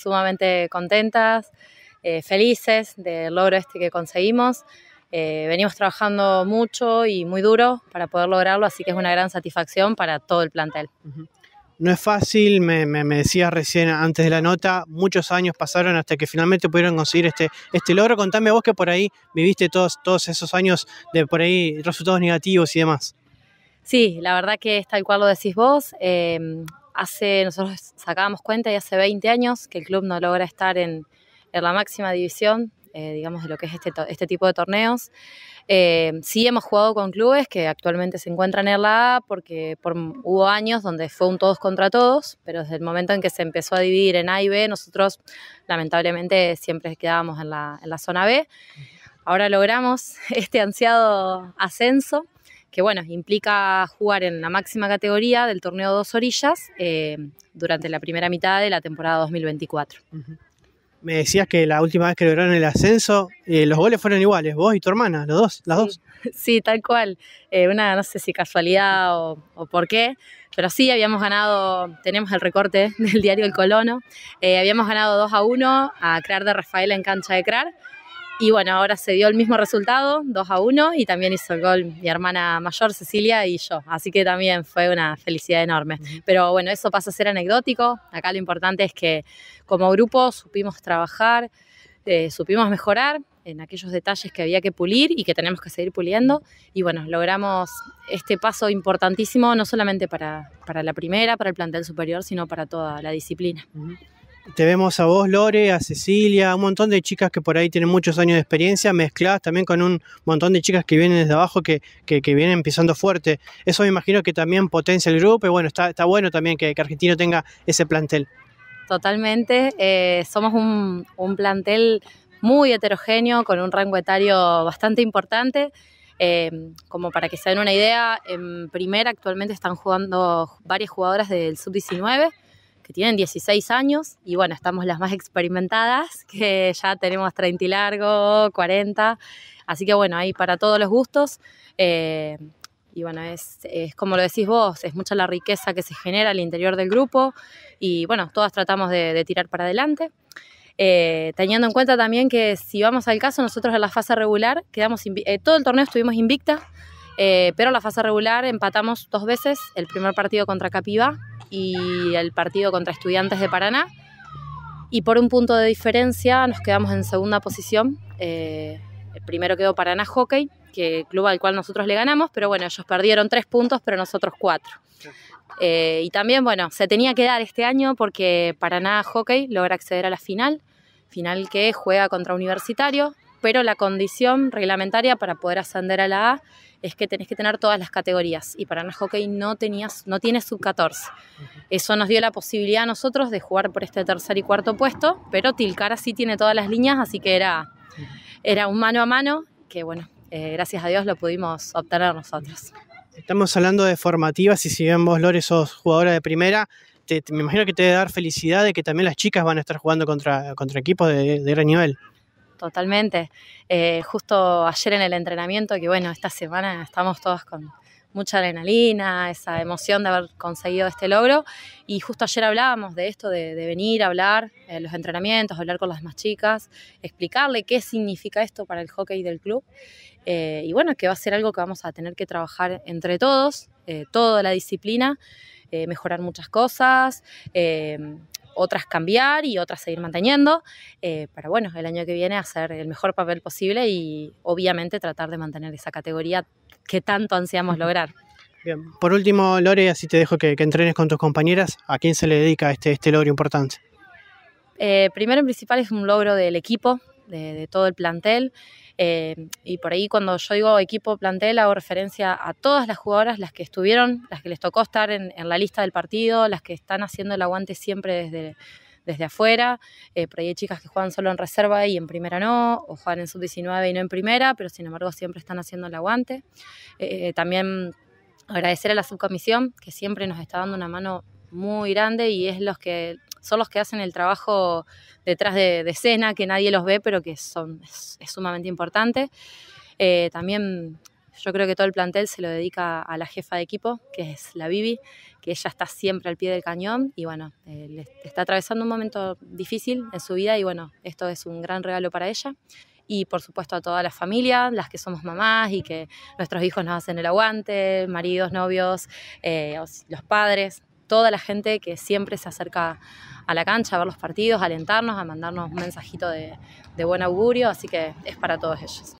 sumamente contentas, eh, felices del logro este que conseguimos. Eh, venimos trabajando mucho y muy duro para poder lograrlo, así que es una gran satisfacción para todo el plantel. No es fácil, me, me, decías recién antes de la nota, muchos años pasaron hasta que finalmente pudieron conseguir este, este logro. Contame vos que por ahí viviste todos, todos esos años de por ahí resultados negativos y demás. Sí, la verdad que es tal cual lo decís vos. Eh, hace, nosotros sacábamos cuenta y hace 20 años que el club no logra estar en, la máxima división, eh, digamos, de lo que es este, este tipo de torneos. Eh, sí hemos jugado con clubes que actualmente se encuentran en la A porque hubo años donde fue un todos contra todos, pero desde el momento en que se empezó a dividir en A y B, nosotros lamentablemente siempre quedábamos en la, en la zona B. Ahora logramos este ansiado ascenso que bueno, implica jugar en la máxima categoría del torneo Dos Orillas eh, durante la primera mitad de la temporada 2024. Me decías que la última vez que lograron el ascenso, eh, los goles fueron iguales, vos y tu hermana, los dos, las dos. Sí, tal cual. Eh, una, no sé si casualidad o, por qué, pero sí habíamos ganado, tenemos el recorte del diario El Colono, habíamos ganado 2 a 1 a Crar de Rafael en cancha de Crar y bueno, ahora se dio el mismo resultado, 2 a 1, y también hizo el gol mi hermana mayor, Cecilia, y yo. Así que también fue una felicidad enorme. Pero bueno, eso pasa a ser anecdótico. Acá lo importante es que como grupo supimos trabajar, eh, supimos mejorar en aquellos detalles que había que pulir y que tenemos que seguir puliendo. Y bueno, logramos este paso importantísimo, no solamente para, para la primera, para el plantel superior, sino para toda la disciplina te vemos a vos, Lore, a Cecilia, a un montón de chicas que por ahí tienen muchos años de experiencia, mezcladas también con un montón de chicas que vienen desde abajo, que, que, vienen empezando fuerte. Eso me imagino que también potencia el grupo y bueno, está, bueno también que, Argentino tenga ese plantel. Totalmente, eh, somos un, plantel muy heterogéneo, con un rango etario bastante importante. Eh, como para que se den una idea, en primera actualmente están jugando varias jugadoras del sub-19 tienen 16 años y bueno, estamos las más experimentadas, que ya tenemos 30 y largo, 40, así que bueno, ahí para todos los gustos. Eh, y bueno, es, es, como lo decís vos, es mucha la riqueza que se genera al interior del grupo y bueno, todas tratamos de, tirar para adelante. Eh, teniendo en cuenta también que si vamos al caso, nosotros en la fase regular quedamos eh, todo el torneo estuvimos invicta, pero en la fase regular empatamos dos veces, el primer partido contra Capiva, y el partido contra Estudiantes de Paraná. Y por un punto de diferencia nos quedamos en segunda posición. Eh, el primero quedó Paraná Hockey, que club al cual nosotros le ganamos, pero bueno, ellos perdieron tres puntos, pero nosotros cuatro. Eh, y también, bueno, se tenía que dar este año porque Paraná Hockey logra acceder a la final, final que juega contra Universitario, pero la condición reglamentaria para poder ascender a la A es que tenés que tener todas las categorías y Paraná Hockey no, tenías, no tiene sub-14. Eso nos dio la posibilidad a nosotros de jugar por este tercer y cuarto puesto, pero Tilcara sí tiene todas las líneas, así que era, era un mano a mano que, bueno, eh, gracias a Dios lo pudimos obtener nosotros. Estamos hablando de formativas y si bien vos, Lore, sos jugadora de primera, me imagino que te debe dar felicidad de que también las chicas van a estar jugando contra, contra equipos de, de gran nivel totalmente. Eh, justo ayer en el entrenamiento, que bueno, esta semana estamos todas con mucha adrenalina, esa emoción de haber conseguido este logro. Y justo ayer hablábamos de esto, de, venir a hablar en eh, los entrenamientos, hablar con las más chicas, explicarle qué significa esto para el hockey del club. Eh, y bueno, que va a ser algo que vamos a tener que trabajar entre todos, toda la disciplina. mejorar muchas cosas, otras cambiar y otras seguir manteniendo, eh, pero bueno, el año que viene hacer el mejor papel posible y obviamente tratar de mantener esa categoría que tanto ansiamos lograr. Bien, por último, Lore, así te dejo que, entrenes con tus compañeras, ¿a quién se le dedica este, este logro importante? Eh, primero y principal es un logro del equipo, de, todo el plantel. Eh, y por ahí cuando yo digo equipo plantel hago referencia a todas las jugadoras, las que estuvieron, las que les tocó estar en, la lista del partido, las que están haciendo el aguante siempre desde, desde afuera. Eh, por ahí hay chicas que juegan solo en reserva y en primera no, o juegan en sub-19 y no en primera, pero sin embargo siempre están haciendo el aguante. Eh, también agradecer a la subcomisión que siempre nos está dando una mano muy grande y es los que son los que hacen el trabajo detrás de, escena, que nadie los ve, pero que son, es, sumamente importante. Eh, también yo creo que todo el plantel se lo dedica a la jefa de equipo, que es la Bibi, que ella está siempre al pie del cañón y bueno, eh, está atravesando un momento difícil en su vida y bueno, esto es un gran regalo para ella. Y por supuesto a toda la familia, las que somos mamás y que nuestros hijos nos hacen el aguante, maridos, novios, eh, los padres, toda la gente que siempre se acerca a la cancha a ver los partidos, a alentarnos, a mandarnos un mensajito de, de buen augurio, así que es para todos ellos.